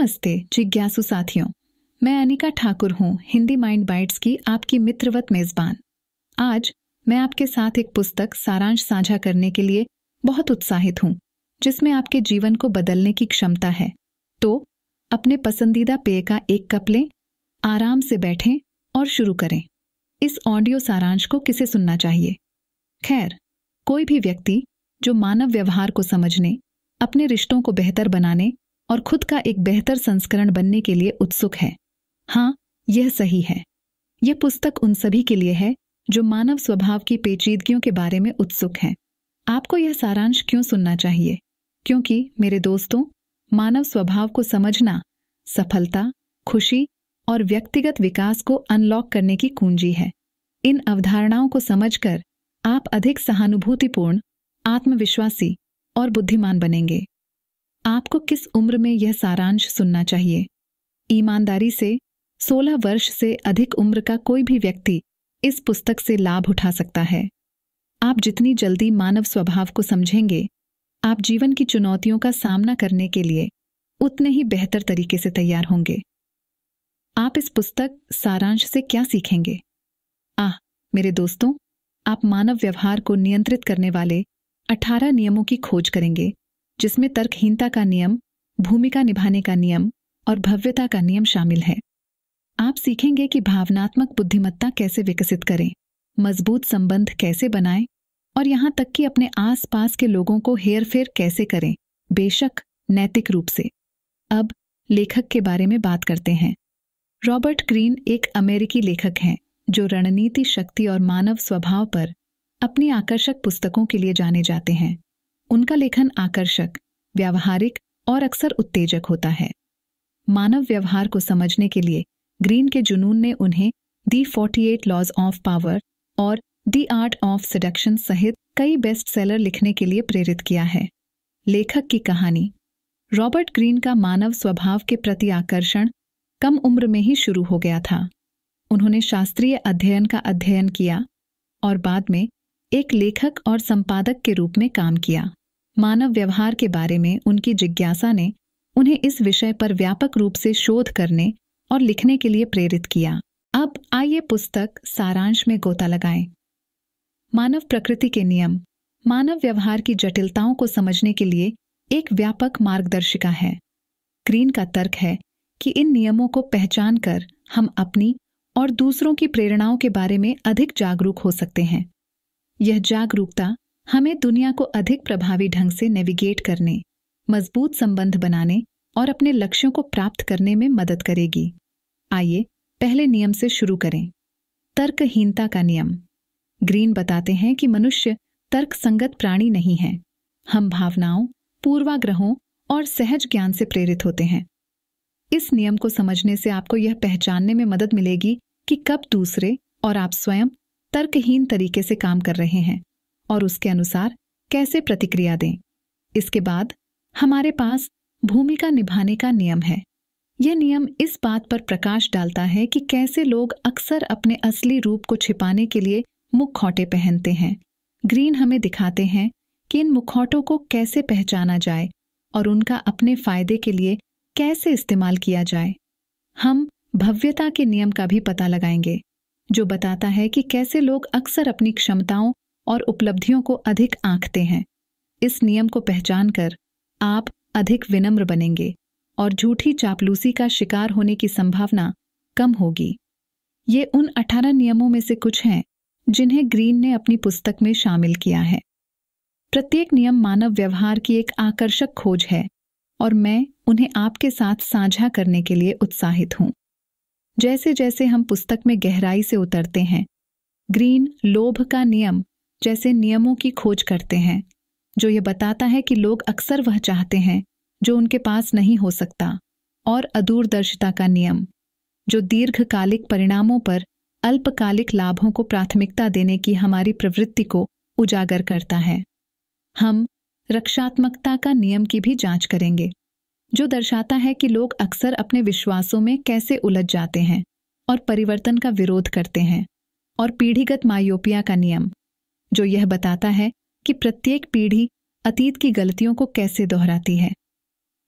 नमस्ते जिज्ञासु साथियों मैं अनिका ठाकुर हूँ हिंदी माइंड बाइट्स की आपकी मित्रवत मेजबान आज मैं आपके साथ एक पुस्तक सारांश साझा करने के लिए बहुत उत्साहित हूँ जिसमें आपके जीवन को बदलने की क्षमता है तो अपने पसंदीदा पेय का एक कप लें आराम से बैठें और शुरू करें इस ऑडियो सारांश को किसे सुनना चाहिए खैर कोई भी व्यक्ति जो मानव व्यवहार को समझने अपने रिश्तों को बेहतर बनाने और खुद का एक बेहतर संस्करण बनने के लिए उत्सुक है हाँ यह सही है यह पुस्तक उन सभी के लिए है जो मानव स्वभाव की पेचीदगियों के बारे में उत्सुक हैं आपको यह सारांश क्यों सुनना चाहिए क्योंकि मेरे दोस्तों मानव स्वभाव को समझना सफलता खुशी और व्यक्तिगत विकास को अनलॉक करने की कुंजी है इन अवधारणाओं को समझकर आप अधिक सहानुभूतिपूर्ण आत्मविश्वासी और बुद्धिमान बनेंगे आपको किस उम्र में यह सारांश सुनना चाहिए ईमानदारी से 16 वर्ष से अधिक उम्र का कोई भी व्यक्ति इस पुस्तक से लाभ उठा सकता है आप जितनी जल्दी मानव स्वभाव को समझेंगे आप जीवन की चुनौतियों का सामना करने के लिए उतने ही बेहतर तरीके से तैयार होंगे आप इस पुस्तक सारांश से क्या सीखेंगे आह मेरे दोस्तों आप मानव व्यवहार को नियंत्रित करने वाले 18 नियमों की खोज करेंगे जिसमें तर्कहीनता का नियम भूमिका निभाने का नियम और भव्यता का नियम शामिल है आप सीखेंगे कि भावनात्मक बुद्धिमत्ता कैसे विकसित करें मजबूत संबंध कैसे बनाएं और यहाँ तक कि अपने आसपास के लोगों को हेरफेर कैसे करें बेशक नैतिक रूप से अब लेखक के बारे में बात करते हैं रॉबर्ट ग्रीन एक अमेरिकी लेखक हैं जो रणनीति शक्ति और मानव स्वभाव पर अपनी आकर्षक पुस्तकों के लिए जाने जाते हैं उनका लेखन आकर्षक व्यावहारिक और अक्सर उत्तेजक होता है मानव व्यवहार को समझने के लिए ग्रीन के जुनून ने उन्हें the forty eight laws of power और दी आर्ट ऑफ सडक्शन सहित कई बेस्ट सेलर लिखने के लिए प्रेरित किया है लेखक की कहानी रॉबर्ट ग्रीन का मानव स्वभाव के प्रति आकर्षण कम उम्र में ही शुरू हो गया था उन्होंने शास्त्रीय अध्ययन का अध्ययन किया और बाद में एक लेखक और संपादक के रूप में काम किया मानव व्यवहार के बारे में उनकी जिज्ञासा ने उन्हें इस विषय पर व्यापक रूप से शोध करने और लिखने के लिए प्रेरित किया अब आइए पुस्तक सारांश में गोता लगाएं। मानव प्रकृति के नियम मानव व्यवहार की जटिलताओं को समझने के लिए एक व्यापक मार्गदर्शिका है ग्रीन का तर्क है कि इन नियमों को पहचान कर हम अपनी और दूसरों की प्रेरणाओं के बारे में अधिक जागरूक हो सकते हैं यह जागरूकता हमें दुनिया को अधिक प्रभावी ढंग से नेविगेट करने मजबूत संबंध बनाने और अपने लक्ष्यों को प्राप्त करने में मदद करेगी आइए पहले नियम से शुरू करें तर्कहीनता का नियम ग्रीन बताते हैं कि मनुष्य तर्क संगत प्राणी नहीं है हम भावनाओं पूर्वाग्रहों और सहज ज्ञान से प्रेरित होते हैं इस नियम को समझने से आपको यह पहचानने में मदद मिलेगी कि कब दूसरे और आप स्वयं तर्कहीन तरीके से काम कर रहे हैं और उसके अनुसार कैसे प्रतिक्रिया दें इसके बाद हमारे पास भूमिका निभाने का नियम है यह नियम इस बात पर प्रकाश डालता है कि कैसे लोग अक्सर अपने असली रूप को छिपाने के लिए मुखौटे पहनते हैं ग्रीन हमें दिखाते हैं कि इन मुखौटों को कैसे पहचाना जाए और उनका अपने फायदे के लिए कैसे इस्तेमाल किया जाए हम भव्यता के नियम का भी पता लगाएंगे जो बताता है कि कैसे लोग अक्सर अपनी क्षमताओं और उपलब्धियों को अधिक आंकते हैं इस नियम को पहचान कर आप अधिक विनम्र बनेंगे और झूठी चापलूसी का शिकार होने की संभावना कम होगी ये उन अठारह नियमों में से कुछ हैं जिन्हें ग्रीन ने अपनी पुस्तक में शामिल किया है प्रत्येक नियम मानव व्यवहार की एक आकर्षक खोज है और मैं उन्हें आपके साथ साझा करने के लिए उत्साहित हूं जैसे जैसे हम पुस्तक में गहराई से उतरते हैं ग्रीन लोभ का नियम जैसे नियमों की खोज करते हैं जो ये बताता है कि लोग अक्सर वह चाहते हैं जो उनके पास नहीं हो सकता और अदूरदर्शिता का नियम जो दीर्घकालिक परिणामों पर अल्पकालिक लाभों को प्राथमिकता देने की हमारी प्रवृत्ति को उजागर करता है हम रक्षात्मकता का नियम की भी जांच करेंगे जो दर्शाता है कि लोग अक्सर अपने विश्वासों में कैसे उलझ जाते हैं और परिवर्तन का विरोध करते हैं और पीढ़ीगत मायोपिया का नियम जो यह बताता है कि प्रत्येक पीढ़ी अतीत की गलतियों को कैसे दोहराती है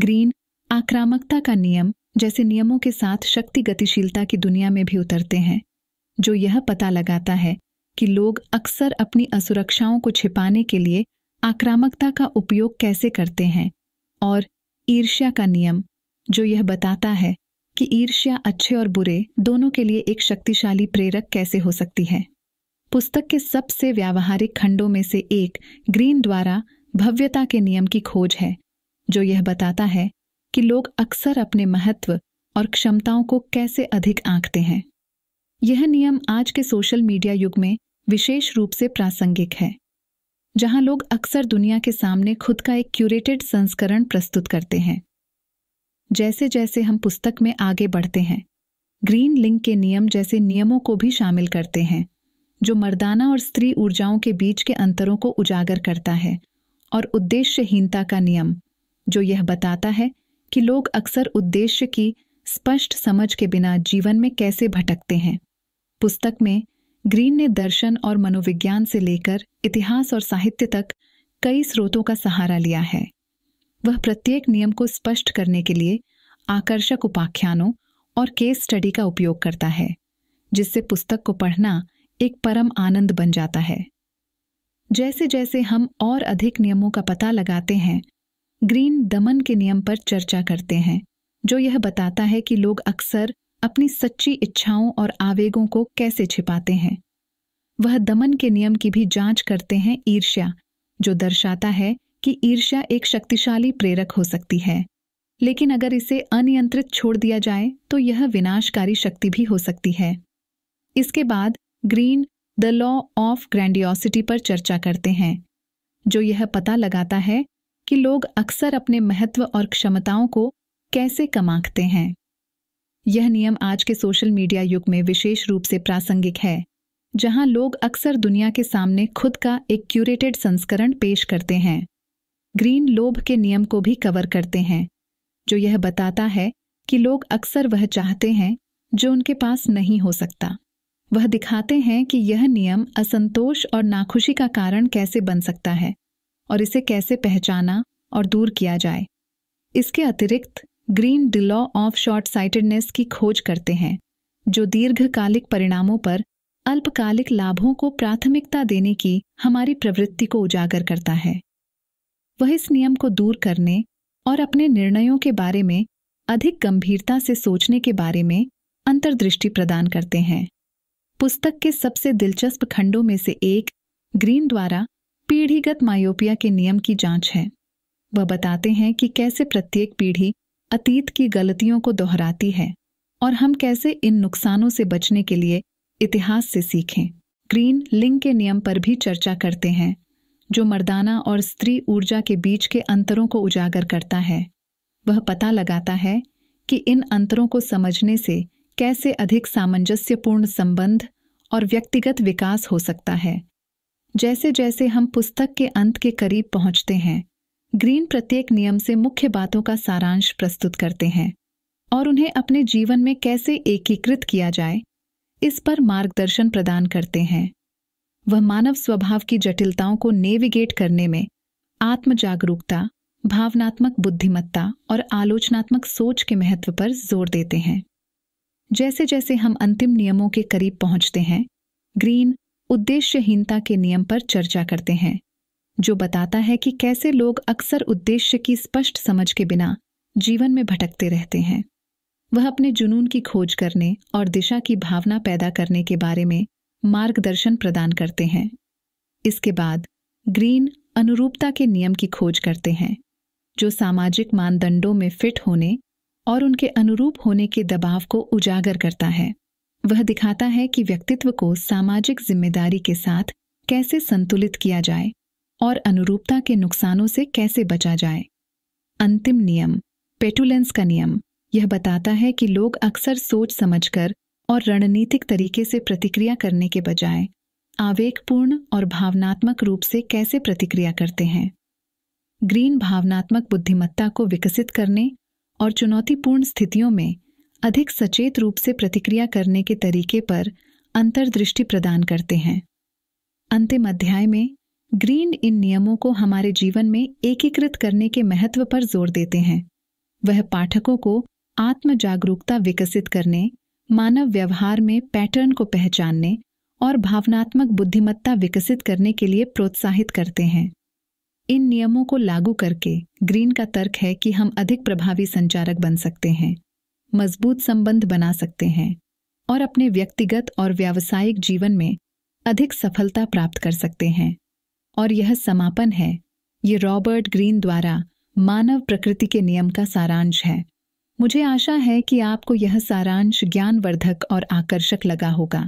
ग्रीन आक्रामकता का नियम जैसे नियमों के साथ शक्ति गतिशीलता की दुनिया में भी उतरते हैं जो यह पता लगाता है कि लोग अक्सर अपनी असुरक्षाओं को छिपाने के लिए आक्रामकता का उपयोग कैसे करते हैं और ईर्ष्या का नियम जो यह बताता है कि ईर्ष्या अच्छे और बुरे दोनों के लिए एक शक्तिशाली प्रेरक कैसे हो सकती है पुस्तक के सबसे व्यावहारिक खंडों में से एक ग्रीन द्वारा भव्यता के नियम की खोज है जो यह बताता है कि लोग अक्सर अपने महत्व और क्षमताओं को कैसे अधिक आंकते हैं यह नियम आज के सोशल मीडिया युग में विशेष रूप से प्रासंगिक है जहां लोग अक्सर दुनिया के सामने खुद का एक क्यूरेटेड संस्करण प्रस्तुत करते हैं जैसे जैसे हम पुस्तक में आगे बढ़ते हैं ग्रीन लिंक के नियम जैसे नियमों को भी शामिल करते हैं जो मर्दाना और स्त्री ऊर्जाओं के बीच के अंतरों को उजागर करता है और उद्देश्यहीनता का नियम जो यह बताता है कि लोग अक्सर उद्देश्य की स्पष्ट समझ के बिना जीवन में कैसे भटकते हैं पुस्तक में ग्रीन ने दर्शन और मनोविज्ञान से लेकर इतिहास और साहित्य तक कई स्रोतों का सहारा लिया है वह प्रत्येक नियम को स्पष्ट करने के लिए आकर्षक उपाख्यानों और केस स्टडी का उपयोग करता है जिससे पुस्तक को पढ़ना एक परम आनंद बन जाता है जैसे जैसे हम और अधिक नियमों का पता लगाते हैं ग्रीन दमन के नियम पर चर्चा करते हैं जो यह बताता है कि लोग अक्सर अपनी सच्ची इच्छाओं और आवेगों को कैसे छिपाते हैं वह दमन के नियम की भी जांच करते हैं ईर्ष्या जो दर्शाता है कि ईर्ष्या एक शक्तिशाली प्रेरक हो सकती है लेकिन अगर इसे अनियंत्रित छोड़ दिया जाए तो यह विनाशकारी शक्ति भी हो सकती है इसके बाद Greene the law of grandiosity पर चर्चा करते हैं जो यह पता लगाता है कि लोग अक्सर अपने महत्व और क्षमताओं को कैसे कमाखते हैं यह नियम आज के सोशल मीडिया युग में विशेष रूप से प्रासंगिक है जहां लोग अक्सर दुनिया के सामने खुद का एक क्यूरेटेड संस्करण पेश करते हैं ग्रीन लोभ के नियम को भी कवर करते हैं जो यह बताता है कि लोग अक्सर वह चाहते हैं जो उनके पास नहीं हो सकता वह दिखाते हैं कि यह नियम असंतोष और नाखुशी का कारण कैसे बन सकता है और इसे कैसे पहचाना और दूर किया जाए इसके अतिरिक्त Greene the law of short sightedness की खोज करते हैं जो दीर्घकालिक परिणामों पर अल्पकालिक लाभों को प्राथमिकता देने की हमारी प्रवृत्ति को उजागर करता है वह इस नियम को दूर करने और अपने निर्णयों के बारे में अधिक गंभीरता से सोचने के बारे में अंतर्दृष्टि प्रदान करते हैं पुस्तक के सबसे दिलचस्प खंडों में से एक ग्रीन द्वारा पीढ़ीगत मायोपिया के नियम की जांच है वह बताते हैं कि कैसे प्रत्येक पीढ़ी अतीत की गलतियों को दोहराती है और हम कैसे इन नुकसानों से बचने के लिए इतिहास से सीखें ग्रीन लिंग के नियम पर भी चर्चा करते हैं जो मर्दाना और स्त्री ऊर्जा के बीच के अंतरों को उजागर करता है वह पता लगाता है कि इन अंतरों को समझने से कैसे अधिक सामंजस्यपूर्ण संबंध और व्यक्तिगत विकास हो सकता है जैसे जैसे हम पुस्तक के अंत के करीब पहुंचते हैं ग्रीन प्रत्येक नियम से मुख्य बातों का सारांश प्रस्तुत करते हैं और उन्हें अपने जीवन में कैसे एकीकृत किया जाए इस पर मार्गदर्शन प्रदान करते हैं वह मानव स्वभाव की जटिलताओं को नेविगेट करने में आत्म जागरूकता भावनात्मक बुद्धिमत्ता और आलोचनात्मक सोच के महत्व पर जोर देते हैं जैसे जैसे हम अंतिम नियमों के करीब पहुंचते हैं ग्रीन उद्देश्यहीनता के नियम पर चर्चा करते हैं जो बताता है कि कैसे लोग अक्सर उद्देश्य की स्पष्ट समझ के बिना जीवन में भटकते रहते हैं वह अपने जुनून की खोज करने और दिशा की भावना पैदा करने के बारे में मार्गदर्शन प्रदान करते हैं इसके बाद ग्रीन अनुरूपता के नियम की खोज करते हैं जो सामाजिक मानदंडों में फिट होने और उनके अनुरूप होने के दबाव को उजागर करता है वह दिखाता है कि व्यक्तित्व को सामाजिक जिम्मेदारी के साथ कैसे संतुलित किया जाए और अनुरूपता के नुकसानों से कैसे बचा जाए अंतिम नियम पेटुलेंस का नियम यह बताता है कि लोग अक्सर सोच समझकर और रणनीतिक तरीके से प्रतिक्रिया करने के बजाय आवेगपूर्ण और भावनात्मक रूप से कैसे प्रतिक्रिया करते हैं ग्रीन भावनात्मक बुद्धिमत्ता को विकसित करने और चुनौतीपूर्ण स्थितियों में अधिक सचेत रूप से प्रतिक्रिया करने के तरीके पर अंतर्दृष्टि प्रदान करते हैं अंतिम अध्याय में ग्रीन इन नियमों को हमारे जीवन में एकीकृत करने के महत्व पर जोर देते हैं वह पाठकों को आत्म जागरूकता विकसित करने मानव व्यवहार में पैटर्न को पहचानने और भावनात्मक बुद्धिमत्ता विकसित करने के लिए प्रोत्साहित करते हैं इन नियमों को लागू करके ग्रीन का तर्क है कि हम अधिक प्रभावी संचारक बन सकते हैं मजबूत संबंध बना सकते हैं और अपने व्यक्तिगत और व्यावसायिक जीवन में अधिक सफलता प्राप्त कर सकते हैं और यह समापन है ये रॉबर्ट ग्रीन द्वारा मानव प्रकृति के नियम का सारांश है मुझे आशा है कि आपको यह सारांश ज्ञानवर्धक और आकर्षक लगा होगा